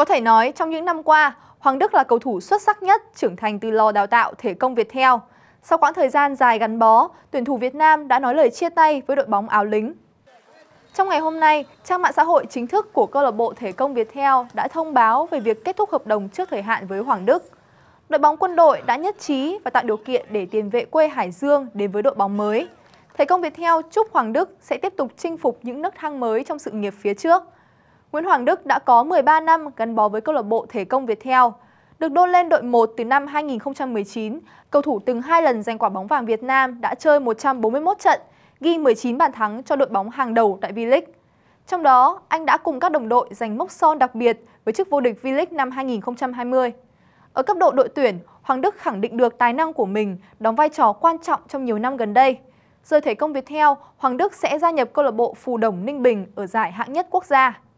Có thể nói, trong những năm qua, Hoàng Đức là cầu thủ xuất sắc nhất trưởng thành từ lò đào tạo thể công Việt theo. Sau quãng thời gian dài gắn bó, tuyển thủ Việt Nam đã nói lời chia tay với đội bóng áo lính. Trong ngày hôm nay, trang mạng xã hội chính thức của câu lạc bộ thể công Việt theo đã thông báo về việc kết thúc hợp đồng trước thời hạn với Hoàng Đức. Đội bóng quân đội đã nhất trí và tạo điều kiện để tiền vệ quê Hải Dương đến với đội bóng mới. Thể công Việt theo chúc Hoàng Đức sẽ tiếp tục chinh phục những nấc thang mới trong sự nghiệp phía trước – Nguyễn Hoàng Đức đã có 13 năm gắn bó với câu lạc bộ Thể công Việt Theo. Được đôn lên đội 1 từ năm 2019, cầu thủ từng hai lần giành quả bóng vàng Việt Nam đã chơi 141 trận, ghi 19 bàn thắng cho đội bóng hàng đầu tại V-League. Trong đó, anh đã cùng các đồng đội giành mốc son đặc biệt với chức vô địch V-League năm 2020. Ở cấp độ đội tuyển, Hoàng Đức khẳng định được tài năng của mình, đóng vai trò quan trọng trong nhiều năm gần đây. Rời thể công Việt theo, Hoàng Đức sẽ gia nhập câu lạc bộ Phù Đồng Ninh Bình ở giải hạng nhất quốc gia.